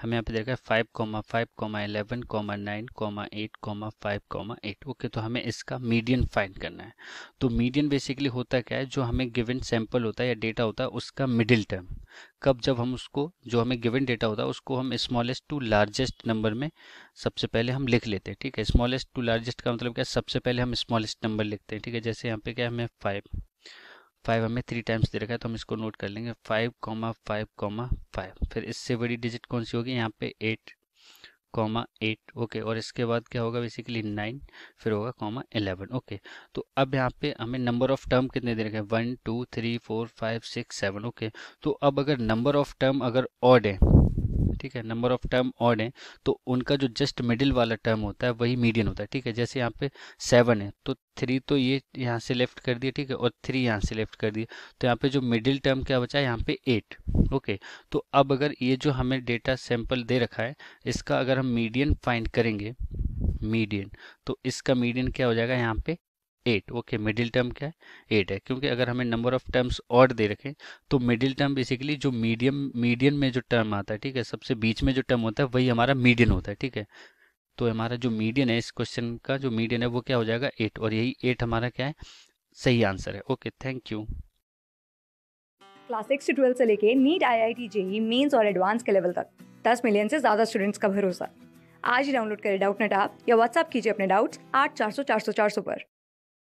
हमें यहाँ पे देखा है five comma five comma eleven comma nine comma eight comma five comma eight okay तो हमें इसका मीडियन फाइंड करना है तो मीडियन बेसिकली होता क्या है जो हमें गिवन सैंपल होता है या डेटा होता है उसका मिडिल टर्म कब जब हम उसको जो हमें गिवन डेटा होता है उसको हम स्मॉलेस्ट टू लार्जेस्ट नंबर में सबसे पहले हम लिख लेते हैं ठीक है स्मॉलेस्ट टू लार्जेस्ट का मतलब क्या है सबसे पहले हम स्मॉलेस्ट नंबर लिखते हैं ठीक है जैसे यहाँ पे क्या है हमें फाइव फाइव हमें थ्री टाइम्स दे रखा है तो हम इसको नोट कर लेंगे five comma five comma five फिर इससे बड़ी डिजिट कौन सी होगी यहाँ पे एट कॉमा एट ओके और इसके बाद क्या होगा बेसिकली नाइन फिर होगा कॉमा एलेवन ओके तो अब यहाँ पे हमें नंबर ऑफ टर्म कितने दे रखे हैं one two three four five six seven okay तो अब अगर नंबर ऑफ टर्म अगर ऑड है ठीक है नंबर ऑफ टर्म ऑड है तो उनका जो जस्ट मिडिल वाला टर्म होता है वही मीडियन होता है ठीक है जैसे यहाँ पे सेवन है तो थ्री तो ये यहाँ से लेफ्ट कर दिए ठीक है और थ्री यहाँ से लेफ्ट कर दिए तो यहाँ पे जो मिडिल टर्म क्या बचा है यहाँ पे एट ओके तो अब अगर ये जो हमें डेटा सैंपल दे रखा है इसका अगर हम मीडियन फाइंड करेंगे मीडियन तो इसका मीडियन क्या हो जाएगा यहाँ पे एट ओके मिडिल टर्म क्या है एट है क्योंकि अगर हमें नंबर ऑफ टर्म्स ऑड दे रखें तो मिडिल टर्म बेसिकली जो मीडियम मीडियम में जो टर्म आता है ठीक है सबसे बीच में जो टर्म होता है वही हमारा मीडियन होता है ठीक है तो हमारा जो मीडियन है इस क्वेश्चन का जो मीडियन है वो क्या हो जाएगा एट और यही एट हमारा क्या है सही आंसर है okay thank you class six से ट्वेल्थ से लेके NEET I I T JEE mains और एडवांस के लेवल तक दस मिलियन से ज़्यादा स्टूडेंट्स का भरोसा आज ही डाउनलोड करें डाउट नेट आप या व्हाट्सअप कीजिए अपने डाउट्स आठ चार सौ चार सौ चार सौ पर